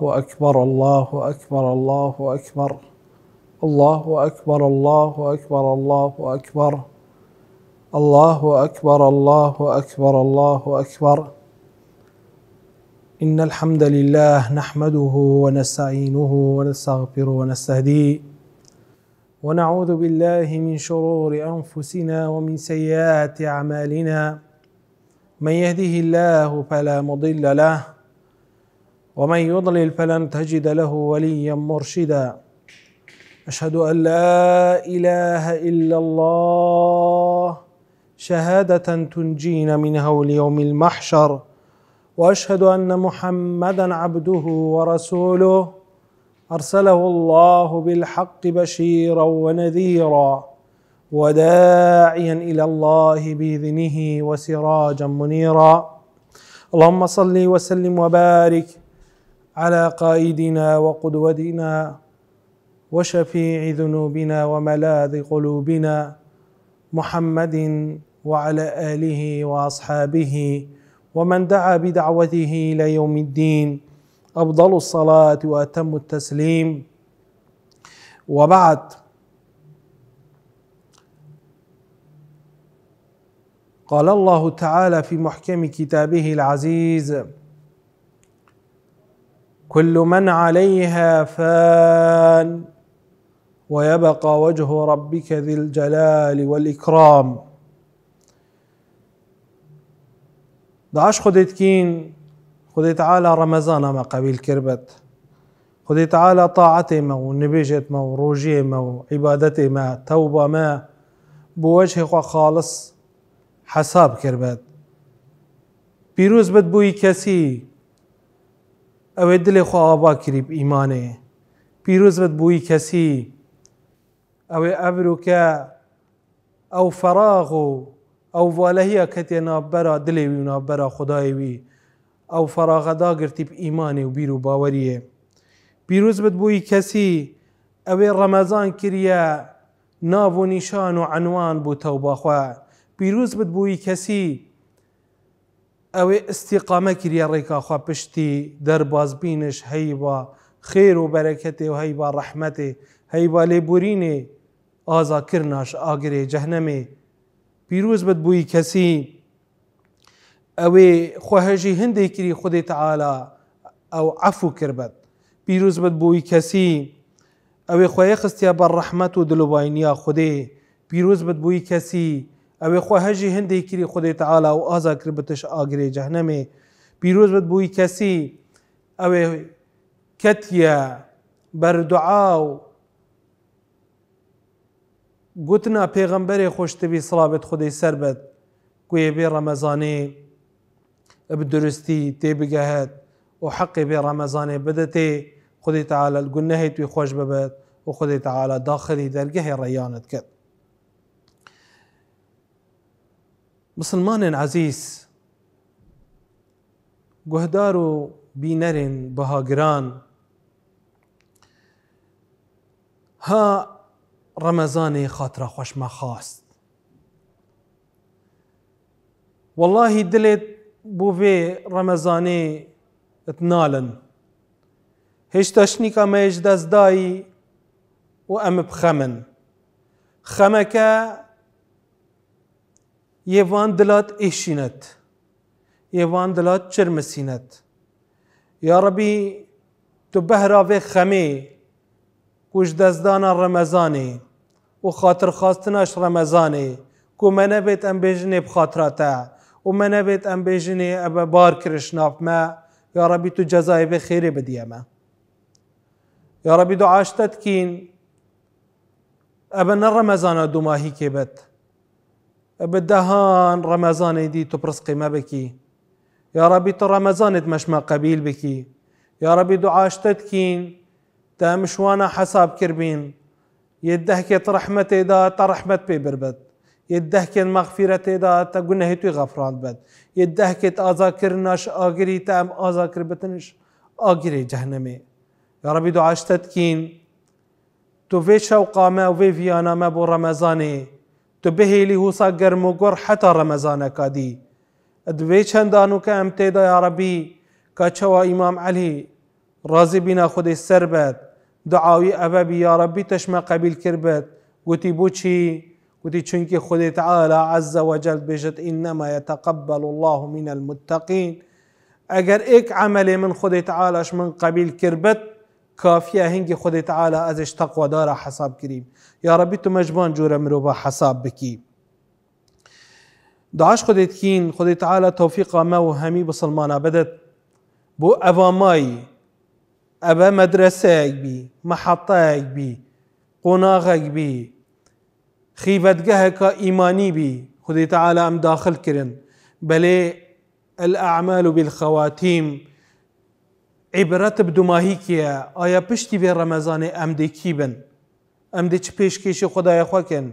الله أكبر الله أكبر الله أكبر الله أكبر الله أكبر الله أكبر الله أكبر الله أكبر الله أكبر إن الحمد لله نحمده ونستعينه ونستغفره ونستهديه ونعوذ بالله من شرور أنفسنا ومن سيئات أعمالنا من يهده الله فلا مضل له ومن يضلل فلن تجد له وليا مرشدا اشهد ان لا اله الا الله شهاده تنجينا من هول يوم المحشر واشهد ان محمدا عبده ورسوله ارسله الله بالحق بشيرا ونذيرا وداعيا الى الله باذنه وسراجا منيرا اللهم صل وسلم وبارك على قائدنا وقدوتنا وشفيع ذنوبنا وملاذ قلوبنا محمد وعلى اله واصحابه ومن دعا بدعوته الى يوم الدين افضل الصلاه واتم التسليم وبعد قال الله تعالى في محكم كتابه العزيز كل من عليها فان ويبقى وجه ربك ذي الجلال والإكرام داش خودت كين خودی على رمضان ما قبيل كربت خودی على طاعته ما و ما و ما و ما توبه ما بوجه خالص حساب كربت بيروز بد بوي کسی ئەوێ دلێ خواوا کریب ئیمانێ پیرۆزت بووی کەسی ئەوێ ئەبروکە ئەو فەراغ و ئەو والەهەیە کە تێنا بەرا دلێوی ونا بەرا خدایوی ئەو فەراغەدا گرتیب ئیمانێ و بیر و باوەریە پیرۆز بت بووی کەسی ئەوێ ڕەمەزان کریە ناو و نیشان و عنوان بوو تەوباخوا پیرۆز بت بووی کەسی ئەوێ استیقامە کریا ڕێکاخوا پشتی دەربازبینش هەیوا خێر و بەرەکەتێ و هەیوا ڕەحمەتێ هەیوا لێبورینێ ئازاکردناش ئاگرێ جەهنەمێ پیرۆز بەت بووی کەسی ئەوێ خۆهژی هەندێکری خودی تەعالا ئەو عفو کردبەت پیرۆز بەت بووی کەسی ئەوێ خۆیە خستیا بە ڕەحمەت و دلوباینیا خودێ پیرۆز بەت بووی کەسی او خو ئەوێ خۆ کری خدای تعالی او آزا ئازاکر بتش ئاگرێ جەهنەمێ پیرۆز بت بووی کەسی ئەوێ کەتە بەردعا و گوتنا پیغمبر خوشت بی صلابت خدای سر بد کوی بی گوێ اب درستی تی تێبگەهێت و حق بی ڕەمەزانێ بدەتێ خدای تعالی گونەهێت توی خوش ببێت و خدای تعالی داخلی دەرگەهێ ریانت کرد مسلمان عزيز گهدار و بهاجران ها رمضان خاطر خوش ما خواست والله دلت بو في رمضان اتنالن هش شنیکا میج يجدز داي وام بخمن خمکه یوان دلات ایشینت یوان دلات چرمسینت يا ربي تبهرا بهرا خمي خمی کوش دزدان رمزانی و خاطر خواستناش رمزانی کو منه بیت ام بیجنی بخاطراتا و منه بیت ام بيجني ابا بار كرشنا ما یا ربی تو جزای به خیری بدیه ما یا ربی دعاشتت کین ابا نر دو ماهی که بدهان رمضان دي تبرز قيمة بكي يا ربي رمضان ما قبيل بكي يا ربي دعاشتت كين تامش وانا حساب كربين يدهك رحمتي دا ترحمت بي يدهك المغفرة مغفرتي دا هي توي غفران بد يدهكت اذاكرناش اغري تام اذاكر بتنش اغري جهنمي يا ربي دعاش تدكين تو في شوقا ما وفي فيانا ما بو رمضاني تو بهیلی حوسا گرم و گر حتی رمضان کادی ادوی چندانو که امتیدا یا ربی کچوا امام علی راضی بنا خود سربت دعاوی اببی یا ربی تشما قبیل کربت گوتی بوچی گوتی چونکی خود تعالی عز و جل بجد انما یتقبل الله من المتقین اگر ایک عمل من خود تعالیش من قبیل کربت کافیه هنگی خود تعالی ازش تقوى داره حساب کریم یا ربی تو مجبان جوره مرو با حساب بکی دعاش خودت کین خود تعالی توفیق ما و همی بسلمانه بدت بو اوامای ابا مدرسه بی محطه بی قناغ بی خيبتجه ايماني بي خود تعالى أم داخل كرن بله الأعمال بالخواتيم عبرت بدماهی کیه آیا پشتی به رمضان ام دی کی بن ام دی چه پیشکشی خدای خوا کن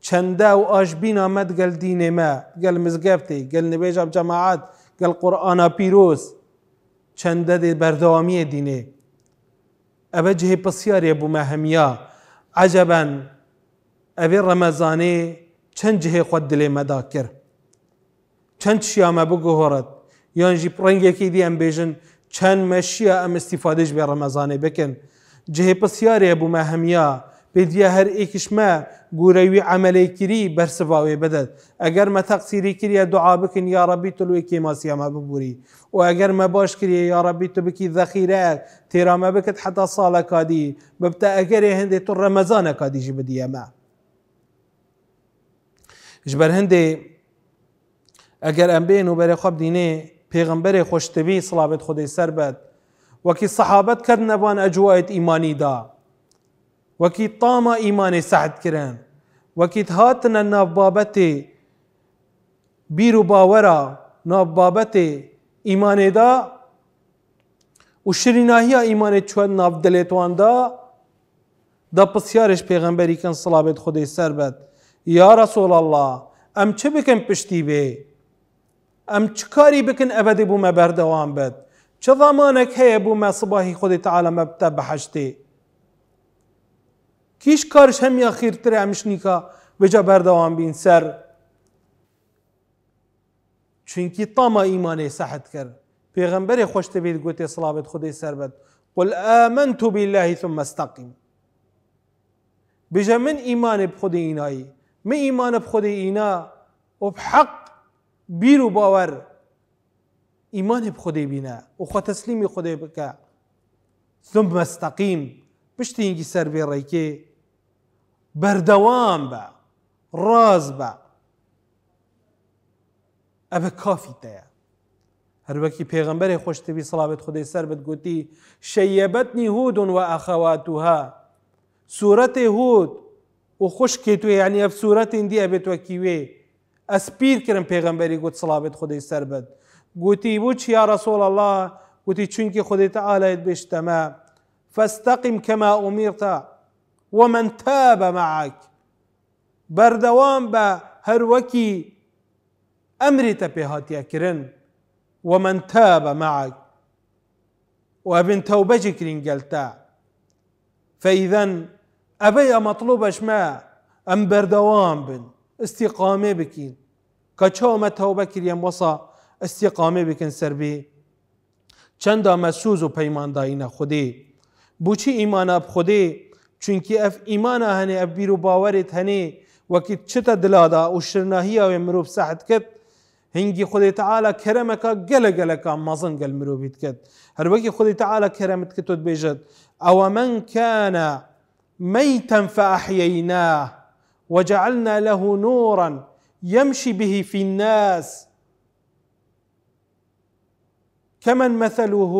چنده و آش بین آمد گل دین ما گل مزگفتی گل نبیجاب جماعت گل قرآن پیروز چنده دی بردوامی دینه اوجه بسیاری ابو مهمیا عجبا اوی رمضانه چند جهه خود دلی مدا چند شیامه بگهارد یان جی پرنگی که دی ام بیجن مشیا ام چەند مەشیە ئەم استیفادش بێ ڕەمەزانەی بکەن جهێ پسیارێ هر ایکش ما گوروی عملی کری بر بەرسڤاوێ بدد اگر ما تقصیری کری دعا بکن یا ربی تو لوی یاڕەبی تلوێکی ماسیامە ببوری و اگر ما باش کری یا ربی تو بکی ذخیره تیرا ما بکت حتا ساڵە کادی ببتا اگر هنده تو کادی ڕەمەزانە کادیژی ما جبر هنده اگر ام بینو و خواب دینه پێغمبەرێ خۆشتەبی صلابت خودی سر بێت وەکی سەحابەت کرد نەبوان ئەجوایت ئیمانیدا وەکی تامە ئیمانی سەحتکردن وەکیت هاتنە ناوبابەتی بیر و باوەرە ایمانی دا و ایمانی چود ناب ناودلێتواندا دا پسیارش کن صلابت خودی سر باد، یا رسول الله ام چه بکن پشتی بێ؟ ئەم چ کاری بکن ئەبدی بوومە بەردەوام بد چه زمانێک بو ما سباهی خودی تعالی بتە بەحشتێ کیش کارش هەمیا خیرترە ئەمشنیکە بجە بەردەوام بین سەر چونکی تاما ئیمانێ سەحت کرد پێغمبەری خۆشتە بێت گوتێ سڵابێت خودی بد قل آمنت بالله ثم استقیم بجا من ایمان بخود اینایی من ایمان بخود اینا و بحق بیر و باوەر ئیمان هب خودی بینە و خۆ تەسلیمی خودی بکە سم مەستەقیم پشتینگی سەر بێ ڕێکێ بەردەوام بە ڕاز بە ئەبە کافی تەیە هەروەکی پێغمبەری خۆشتبی سڵاوێت خودی سەر بتگوتی شەیەبەتنی هودون و ئەخەواتوها سوورەتی هود و خوشکێت توێ ینی ئەف سوورەتی دیە بێت وەکی وێ اسپیر کردن پیغمبری گوت صلابت خودی بد گویی بوو چیا رسول الله خودی تعالیت بیش تمام فاستقم کما کەما و ومن تاب معك بەردەوام بە هەروەکی کردن و ومن تاب معك وابن توبەجی کرینگەلتە فەیدەن فاذا ابي مەطلوبەش مە ام بەردەوام بن استقامه بكين کچه ما توبه کریم وصا استقامه بكين سربي بی چند مسوز و پیماندائین خودی بوچی ایمان اب خودی چونکی اف ایمان هنی اف بیرو باورت هنی وکی چتا دا و شرناهی او مروب سحت کت هنگی خود تعالی کرمکا گل گلکا مزن گل مروبیت کت هر وکی خود تعالی کرمت کتود بیجد او من کان میتا فاحییناه وجعلنا له نورا يمشي به في الناس كمن مثله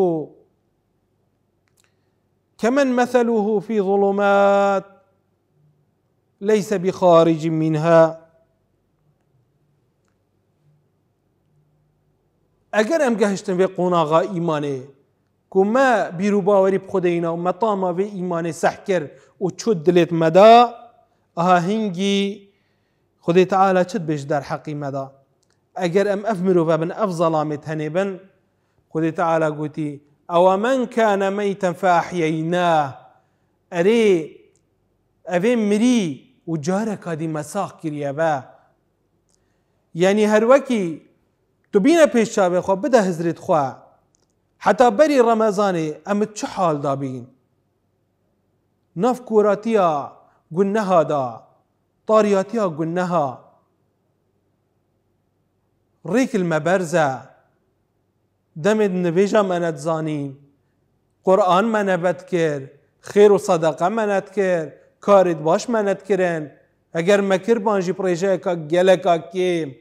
كمن مثله في ظلمات ليس بخارج منها ئەگەر ئەم گەهشتن بێ قۆناغا ئیمانێ کومە بخود اینا و مەتاماوێ ئیمانێ سەحکرد و چود دلێت مەدا اها ئاهنگی خودی تعاالە چت بێش دەرحەقی مەدا ئەگەر ئەم ئەف مرۆڤە بن ئەف زەڵامێت هەنێ بن خدای تعالی گوتی او من کان کانەمەی تەنفاحیەینا اری ئەوێ مری و جارە مساق مەساق با یعنی هر هەروەکی تو پیش پێشچاوێ خۆ بده هزرێت خوا حتا بەری ڕەمەزانێ امت چه حال بین ناف کوراتیە گنها دا طارياتيا قلناها ريك المبرزة دمد نبيجا ما زاني قرآن ما نبتكر خير وصدقة ما نتكر كارد باش ما نتكرن اگر مكر بانجي بريجيكا جلكا كيم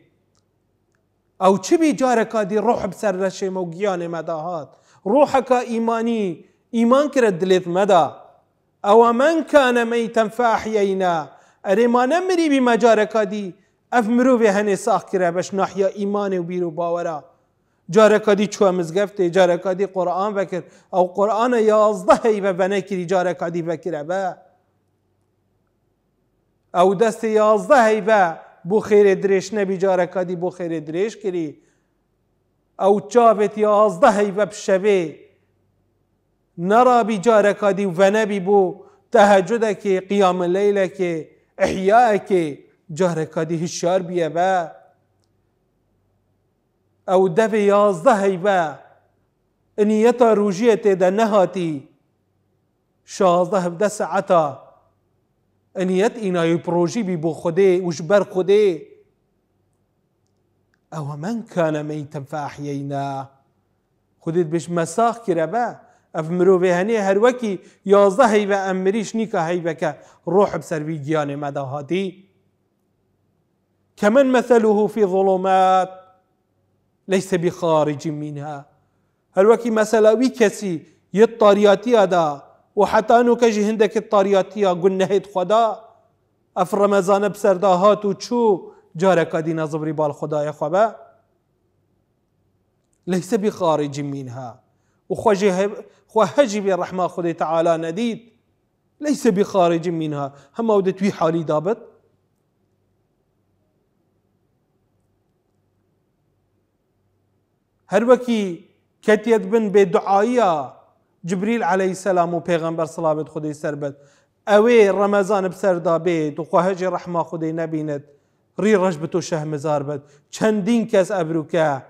او چه جاركا دي روح بسر رشم و گیان مداهات روحك ايماني ايمان كرد دلت مدا او من کانە مەیتەم فاحیەینا ئەرێمانە مری بیمەجارەکە دی ئەف مرۆڤێ هەنێ ساخکرە بەش ناحیا ئیمانێ و بیر و باوەرە جارەکە دی چوە مزگەفتێ جارەکە دی قورآان بەکرد ئەو قورآانە یازدە هەی بە بەنەکری جارەکە دی بەکرە بە ئەو دەستی یازدە هەی بە بو خير دريش نبي جارك دي بو خير دريش كري او چابت یازدە هەی بە پشەوێ نرى بجارك هذه ونبي بو تهجدك قيام الليلك احيائك جارك هذه الشار با او دب يازده هيبه نيتا روجيت ده نهاتي شازده بدا ساعتا انيت ايناي بروجي بي بو خدي وش بر خدي او من كان ميتا فاحيينا خديت بش مساخ كربا ئەف مرۆڤێ هەنێ هەروەکی یازدە هەیبە ئەم مریش نیکە روح ڕۆح بسەروی گیانێ مەداهاتی كمن مثله في ظلمات ليس بخارج منها هل وكي مثلا ويكسي يطارياتي دا وحتى انو كجي هندك الطارياتي قلنا هيد خدا اف رمضان هاتو تشو جارك دينا زبري بال يا خبا ليس بخارج منها وخواهجي برحمة خدي تعالى نديد ليس بخارج منها هم ودت وي حالي دابت هر وكي كتيت بن بدعائية جبريل عليه السلام و پیغمبر صلابت خدي سربت اوي رمضان بسر دابت وخواهجي رحمة خدي نبينت ري شه مزار شهم زاربت کس ابرو که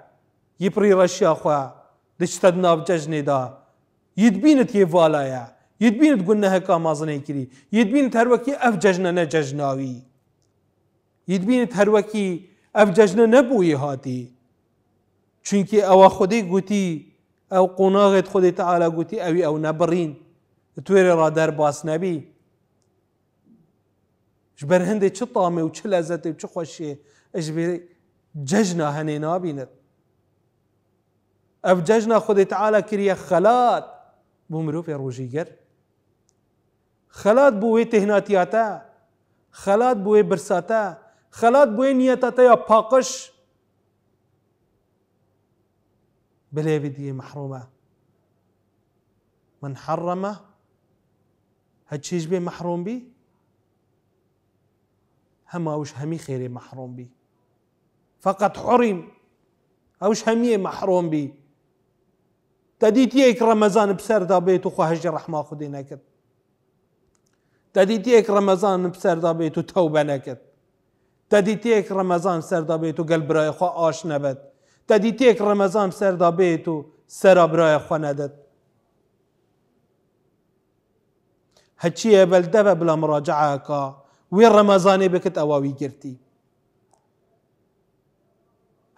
يبري رشیا خواه dışladığını avcaj neda. Yedbinet yevala ya. Yedbinet gunnah kamazına kiri. Yedbinet her vakit avcajna ne cajnavi. Yedbinet her vakit avcajna ne bu hati. Çünkü ava khudi guti او قناغت خود تعالی گوتی اوی او نبرین تویر را در باس نبی جبر هنده چه طامه و چه لذت و چه خوشیه اجبر ججنا هنه نابیند ججنا خودی تعالى کریە خلات بو مروف ڕۆژیگەر خەلات بۆ وێ تهناتیاتە خەلات بۆ برساتا برساتە خەلات بۆ نیەتەتە یا پاقش بلێوی دیێ إيه محرومه من محروم هەچیش هما مەحڕۆمبی هەماوش هەمی محروم مەحڕۆمبی فقط اوش ئەوش محروم مەحڕۆمبی تا دیت یک رمەزان بسەردا بێت و خواهژی ڕەحما خودی نەکرد تا دیت یک رەمەزان بسەردا بێت و تەوبە نەکرد تا دیتێک ڕەمەزان سەردا بێت اش گەلبرایخوا ئاش نەبێت رمضان بسر ڕەمەزان سەردا بێت و سەرابرایە خوا نەدەت هەچیە بلا بڵە مڕاجعەکە وێ ڕەمەزانێ بکرد ئەواوی گرتی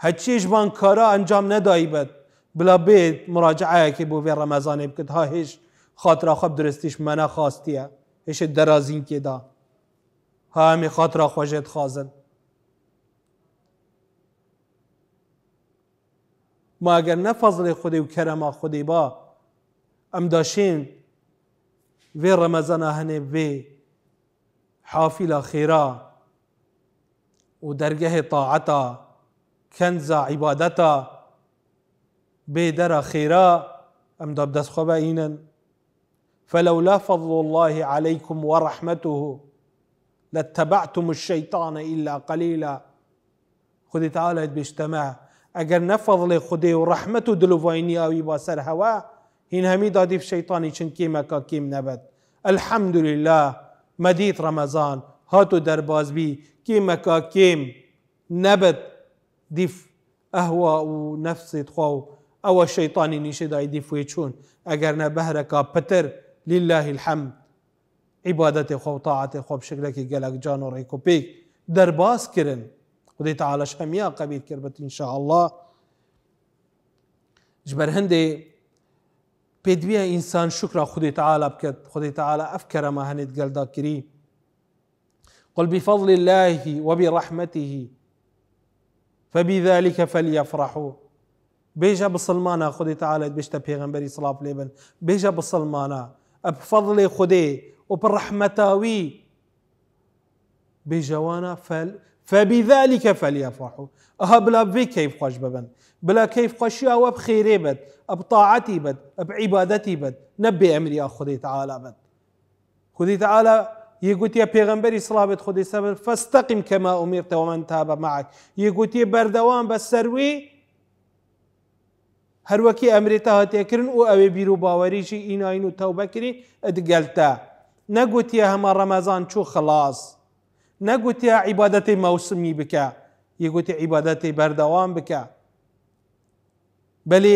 هەچیش بان کارە ئەنجام نەدایبێت بلا مراجعه مراجعەیەکی بو بێ ڕەمەزانێ بکرد ها هێش خاترا خەب درستیش مەە خاستیە هێشت دەرازین کێدا هامی خاترا خۆژێت خازن نه فضل خودی و کرم خودی با ام داشین وی ڕەمەزانە هنه وی حافل خیرا و درگه طاعتا کنز عبادتا بيدر خيرا أم بدەستخۆ بە ئینەن فلولا فضل الله عليكم ورحمته لاتبعتم الشيطان إلا قليلا خذي تعالى بيجتمع أجر نفضل خدي ورحمته دلوفايني اوي باسر هوا هين همي دادي في شيطاني شن كيما كيم نبت الحمد لله مديت رمضان هاتو درباز بي كيما كيم نبت ديف اهواء ونفسي تخو ئەوە شەیتانی نیشەدای دیفوێ چوون ئەگەر نە بەهرەکە پتر لیلهی الحەم عیبادەتی خۆتاعاتی خۆب شکلێکی گەلک جان و در باس كرن خدي تعالى شميا قبیل كربت ان شاء الله جبر هندي جبەر انسان پێدویە خدي تعالى خودی خدي تعالى افكر ما هند کەرەمە دا كري قل بفضل الله وبرحمته فبذلك فليفرحوا بيجا بسلمانا خدي تعالى بيشتا پیغمبری صلاة لیبن بيجا بسلمانا بفضل خدي وب رحمتاوي بيجوانا فل فبذلك فليفرحوا اها بلا بي كيف خوش ببن بلا كيف خوش يا وب خيري بد اب طاعتي بد اب عبادتي بد نبي امري يا خدي تعالى بد خدي تعالى يقول يا پیغمبري صلاة خدي سبب فاستقم كما امرت ومن تاب معك يقول بردوان بس سروي هەروەکی ئەمرێتە هاتێکردن و ئەوێ بیر و باوەریشی ئیناین و تەوبەکری ئەدگەلتە نەگوتیە هما رمزان چو خلاص نەگوتیە عیباەتی مەوسمی بکە یەگوتی عیباەتی بەردەوام بکە بەێ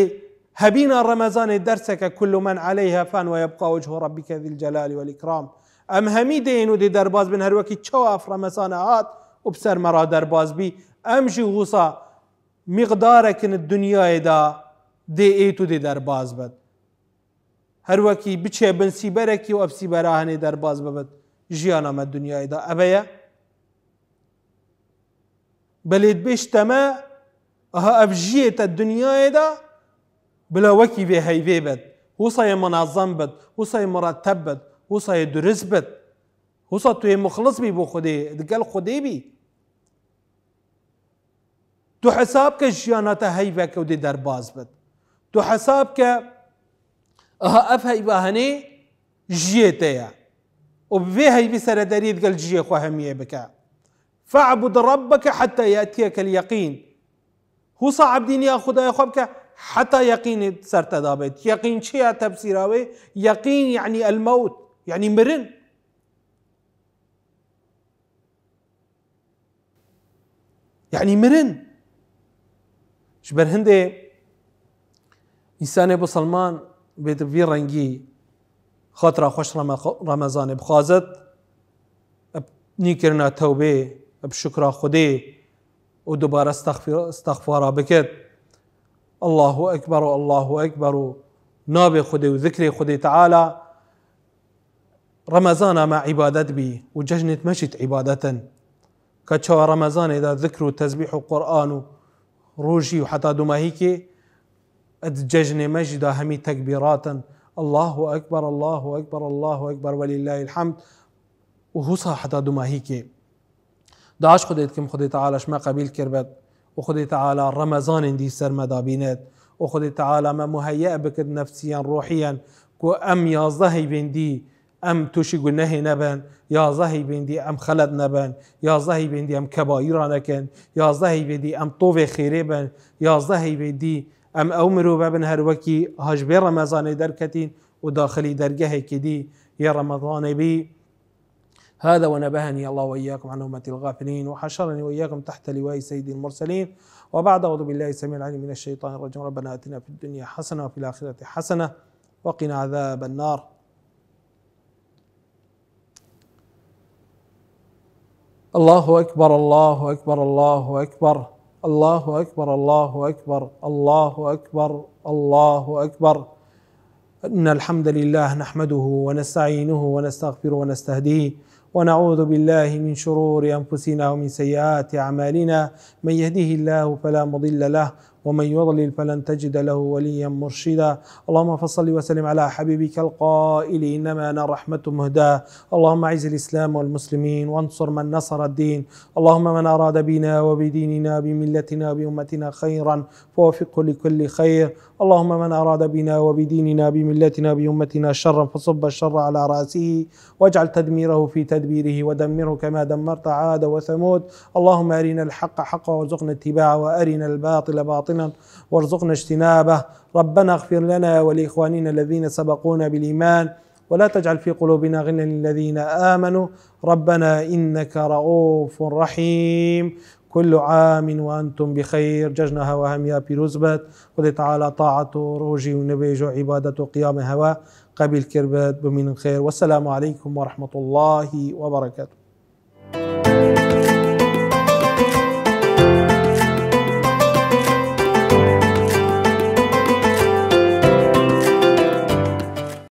هەبینا ڕەمەزانێ درسك كل من عليها فان و وجه ربك ذي الجلال والإكرام ئەم هەمی دێن درباز دێ دەرباز بن هەروەکی اف رمزان هات و بسەرمەڕا دەربازبی ئەمژی مقدارك الدنيا إذا تو دی در باز بد هر وکی بچه بن سیبەرێکی و ئەفسی بەراهنێ بلید بیش ژیان اها اب جیه تا دنیای دا بلا وکی دنیاێدا بلەوەکی بد و سای منظم بد و سای مرتب و سای درست توی مخلص بی بو خودی دگل خودی بی تو حساب کە ژیانەتە هەیڤەکە و در باز بد تۆ حەساب کە ئەها ئەف هەیباهەنێ ژێتەیە و بێ هەیبی سرە دەریت گەل جیە خۆ هەمیە بکە فعبد ربك حتى يأتيك اليقين هو صعب دنيا خدايا خبك حتى يقين سرتدابت يقين شيء تفسيراوي يقين يعني الموت يعني مرن يعني مرن شبر هندي انسان ابو سلمان بيت ڕەنگی خاترا خۆش رمضان بخازت نیکردنا تەوبێ توبه بشكر خدي و استغفر استغفار بکرد الله اكبر الله اكبر ناب خدي خودێ و تعالى رمضان تعالا ڕەمەزانە مە عیبادت بی و جەژنێت رمضان إذا کە چاوە ڕەمەزانێدا روجي و تەزبیح و و و اتججني مجدا همي تكبيرات الله أكبر الله أكبر الله أكبر ولله الحمد وهو صح حتى دوما هيك داش خديت كم خديت تعالى شما قبيل كربت وخدي تعالى رمضان دي سر مدابينات وخدي تعالى ما مهيئ بك نفسيا روحيا كو ام يا زهي بين دي ام توشي قلناه نبان يا زهي بين دي ام خلد نبان يا زهي بين دي ام كبايرانكن يا زهي بين دي ام طوف خيري يا زهي بين دي ام ئەو مرۆڤ بن هەروەکی هەژبێ ڕەمەزانەی دركتين و داخلی دەرگەهێکی يا رمضان بي بی هذا ونبهني الله وإياكم عن أمة الغافلين وحشرني وإياكم تحت لواء سيد المرسلين وبعد أعوذ بالله السميع العليم من الشيطان الرجيم ربنا آتنا في الدنيا حسنة وفي الآخرة حسنة وقنا عذاب النار الله أكبر الله أكبر الله أكبر, الله أكبر الله اكبر الله اكبر الله اكبر الله اكبر ان الحمد لله نحمده ونستعينه ونستغفره ونستهديه ونعوذ بالله من شرور انفسنا ومن سيئات اعمالنا من يهده الله فلا مضل له ومن يضلل فلن تجد له وليا مرشدا اللهم فصل وسلم على حبيبك القائل إنما أنا رحمة مهداة اللهم أعز الإسلام والمسلمين وانصر من نصر الدين اللهم من أراد بنا وبديننا بملتنا بأمتنا خيرا فوفقه لكل خير اللهم من أراد بنا وبديننا بملتنا بأمتنا شرا فصب الشر على رأسه واجعل تدميره في تدبيره ودمره كما دمرت عاد وثمود اللهم أرنا الحق حقا وارزقنا اتباعه وأرنا الباطل باطلا وارزقنا اجتنابه ربنا اغفر لنا ولإخواننا الذين سبقونا بالإيمان ولا تجعل في قلوبنا غلا للذين آمنوا ربنا إنك رؤوف رحيم كل عام وانتم بخير ججنا هوا همیا پیروز بد خود تعالی طاعت و روجی و هوا قبل كربت بمن الخير والسلام عليكم ورحمة الله وبركاته